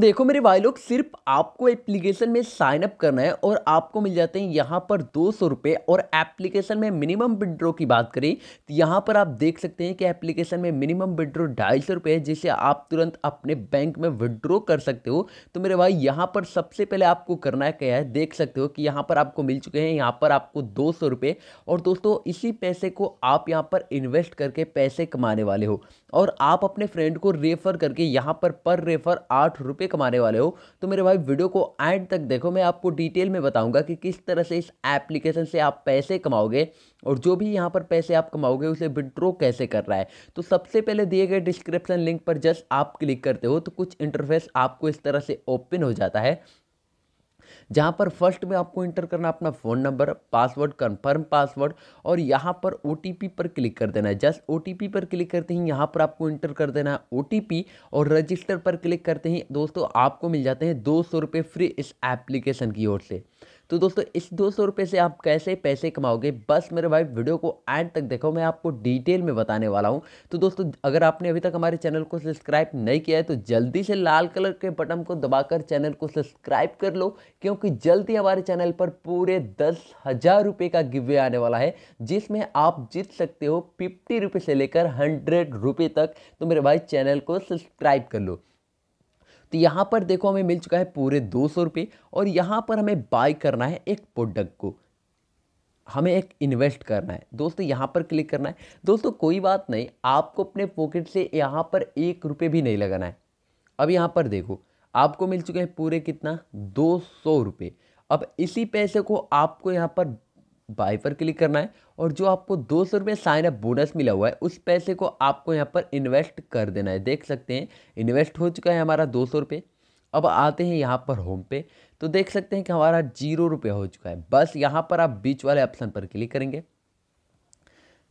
देखो मेरे भाई लोग सिर्फ आपको एप्लीकेशन में साइन अप करना है और आपको मिल जाते हैं यहाँ पर दो सौ रुपये और एप्लीकेशन में मिनिमम विड्रो की बात करें तो यहाँ पर आप देख सकते हैं कि एप्लीकेशन में मिनिमम विड्रो ढाई सौ रुपये है जिसे आप तुरंत अपने बैंक में विड्रॉ कर सकते हो तो मेरे भाई यहाँ पर सबसे पहले आपको करना है क्या है देख सकते हो कि यहाँ पर आपको मिल चुके हैं यहाँ पर आपको दो सौ और दोस्तों इसी पैसे को आप यहाँ पर इन्वेस्ट करके पैसे कमाने वाले हो और आप अपने फ्रेंड को रेफर करके यहाँ पर पर रेफर आठ रुपये रुपये कमाने वाले हो तो मेरे भाई वीडियो को एंड तक देखो मैं आपको डिटेल में बताऊंगा कि किस तरह से इस एप्लीकेशन से आप पैसे कमाओगे और जो भी यहाँ पर पैसे आप कमाओगे उसे विड्रॉ कैसे कर रहा है तो सबसे पहले दिए गए डिस्क्रिप्शन लिंक पर जस्ट आप क्लिक करते हो तो कुछ इंटरफेस आपको इस तरह से ओपन हो जाता है जहाँ पर फर्स्ट में आपको इंटर करना अपना phone number password confirm password और यहाँ पर ओ पर क्लिक कर देना है जस्ट ओ पर क्लिक करते ही यहाँ पर आपको इंटर कर देना है ओ और रजिस्टर पर क्लिक करते ही दोस्तों आपको मिल जाते हैं दो सौ फ्री इस एप्लीकेशन की ओर से तो दोस्तों इस दो सौ रुपये से आप कैसे पैसे कमाओगे बस मेरे भाई वीडियो को एंड तक देखो मैं आपको डिटेल में बताने वाला हूँ तो दोस्तों अगर आपने अभी तक हमारे चैनल को सब्सक्राइब नहीं किया है तो जल्दी से लाल कलर के बटन को दबाकर चैनल को सब्सक्राइब कर लो क्योंकि जल्दी हमारे चैनल पर पूरे दस हज़ार रुपये का गिवे आने वाला है जिसमें आप जीत सकते हो फिफ्टी रुपये से लेकर हंड्रेड रुपये तक तो मेरे भाई चैनल को सब्सक्राइब कर लो तो यहाँ पर देखो हमें मिल चुका है पूरे दो सौ रुपये और यहाँ पर हमें बाय करना है एक प्रोडक्ट को हमें एक इन्वेस्ट करना है दोस्तों यहाँ पर क्लिक करना है दोस्तों कोई बात नहीं आपको अपने पॉकेट से यहाँ पर एक रुपये भी नहीं लगाना है अब यहाँ पर देखो आपको मिल चुके हैं पूरे कितना दो सौ रुपये अब इसी पैसे को आपको यहाँ पर बाई पर क्लिक करना है और जो आपको दो सौ रुपये साइनअप बोनस मिला हुआ है उस पैसे को आपको यहाँ पर इन्वेस्ट कर देना है देख सकते हैं इन्वेस्ट हो चुका है हमारा दो सौ रुपये अब आते हैं यहाँ पर होम पे तो देख सकते हैं कि हमारा जीरो रुपये हो चुका है बस यहाँ पर आप बीच वाले ऑप्शन पर क्लिक करेंगे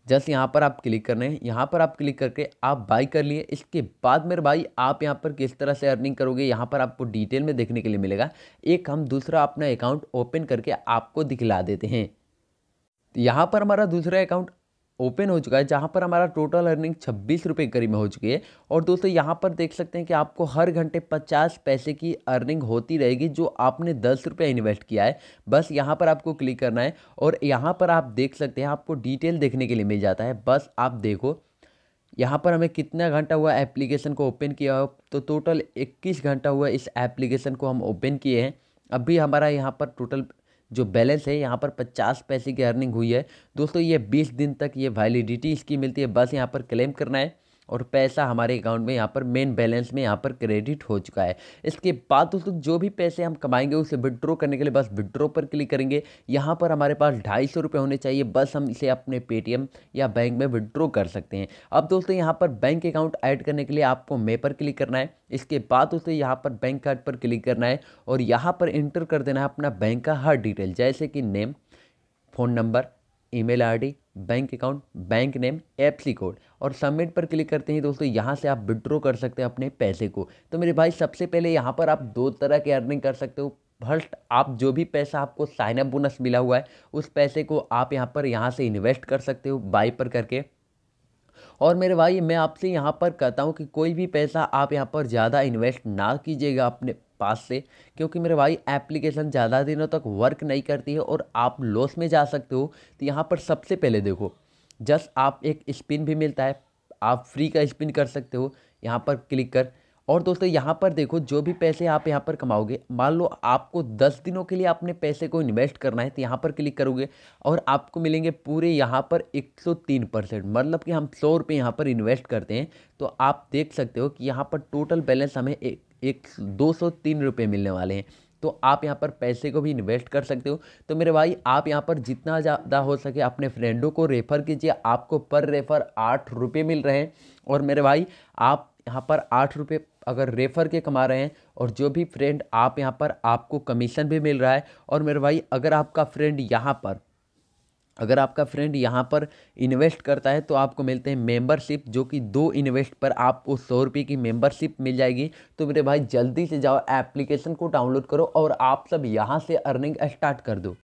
जस्ट यहाँ पर आप क्लिक करना है यहाँ पर आप क्लिक करके आप बाई कर लिए इसके बाद मेरे भाई आप यहाँ पर किस तरह से अर्निंग करोगे यहाँ पर आपको डिटेल में देखने के लिए मिलेगा एक हम दूसरा अपना अकाउंट ओपन करके आपको दिखला देते हैं यहाँ पर हमारा दूसरा अकाउंट ओपन हो चुका है जहाँ पर हमारा टोटल अर्निंग छब्बीस रुपये के करीब में हो चुकी है और दोस्तों यहाँ पर देख सकते हैं कि आपको हर घंटे पचास पैसे की अर्निंग होती रहेगी जो आपने दस रुपये इन्वेस्ट किया है बस यहाँ पर आपको क्लिक करना है और यहाँ पर आप देख सकते हैं आपको डिटेल देखने के लिए मिल जाता है बस आप देखो यहाँ पर हमें कितना घंटा हुआ एप्लीकेशन को ओपन किया हो तो टोटल इक्कीस घंटा हुआ इस एप्लीकेशन को हम ओपन किए हैं अभी हमारा यहाँ पर टोटल जो बैलेंस है यहाँ पर पचास पैसे की अर्निंग हुई है दोस्तों ये बीस दिन तक ये वैलिडिटी इसकी मिलती है बस यहाँ पर क्लेम करना है और पैसा हमारे अकाउंट में यहाँ पर मेन बैलेंस में यहाँ पर क्रेडिट हो चुका है इसके बाद दोस्तों जो भी पैसे हम कमाएंगे उसे विड्रो करने के लिए बस विड्रॉ पर क्लिक करेंगे यहाँ पर हमारे पास ढाई सौ रुपये होने चाहिए बस हम इसे अपने पेटीएम या बैंक में विड्रॉ कर सकते हैं अब दोस्तों यहाँ पर बैंक अकाउंट ऐड करने के लिए आपको मे पर क्लिक करना है इसके बाद उसे यहाँ पर बैंक कार्ड पर क्लिक करना है और यहाँ पर इंटर कर देना है अपना बैंक का हर डिटेल जैसे कि name phone number email ID, bank account bank name IFSC code और सबमिट पर क्लिक करते हैं दोस्तों यहाँ से आप विड्रॉ कर सकते हैं अपने पैसे को तो मेरे भाई सबसे पहले यहाँ पर आप दो तरह के अर्निंग कर सकते हो फर्स्ट आप जो भी पैसा आपको साइनअप बोनस मिला हुआ है उस पैसे को आप यहाँ पर यहाँ से इन्वेस्ट कर सकते हो बाई पर करके और मेरे भाई मैं आपसे यहाँ पर कहता हूँ कि कोई भी पैसा आप यहाँ पर ज़्यादा इन्वेस्ट ना कीजिएगा अपने पास से क्योंकि मेरे भाई एप्लीकेशन ज़्यादा दिनों तक वर्क नहीं करती है और आप लॉस में जा सकते हो तो यहाँ पर सबसे पहले देखो जस्ट आप एक स्पिन भी मिलता है आप फ्री का स्पिन कर सकते हो यहाँ पर क्लिक कर और दोस्तों यहाँ पर देखो जो भी पैसे आप यहाँ पर कमाओगे मान लो आपको दस दिनों के लिए अपने पैसे को इन्वेस्ट करना है तो यहाँ पर क्लिक करोगे और आपको मिलेंगे पूरे यहाँ पर 103 परसेंट मतलब कि हम सौ रुपये यहाँ पर इन्वेस्ट करते हैं तो आप देख सकते हो कि यहाँ पर टोटल बैलेंस हमें एक, एक दो सौ तीन रुपये मिलने वाले हैं तो आप यहाँ पर पैसे को भी इन्वेस्ट कर सकते हो तो मेरे भाई आप यहाँ पर जितना ज़्यादा हो सके अपने फ्रेंडों को रेफ़र कीजिए आपको पर रेफ़र आठ रुपये मिल रहे हैं और मेरे भाई आप यहाँ पर आठ रुपये अगर रेफ़र के कमा रहे हैं और जो भी फ्रेंड आप यहाँ पर आपको कमीशन भी मिल रहा है और मेरे भाई अगर आपका फ्रेंड यहाँ पर अगर आपका फ्रेंड यहाँ पर इन्वेस्ट करता है तो आपको मिलते हैं मेंबरशिप जो कि दो इन्वेस्ट पर आपको सौ रुपये की मेंबरशिप मिल जाएगी तो मेरे भाई जल्दी से जाओ एप्लीकेशन को डाउनलोड करो और आप सब यहाँ से अर्निंग स्टार्ट कर दो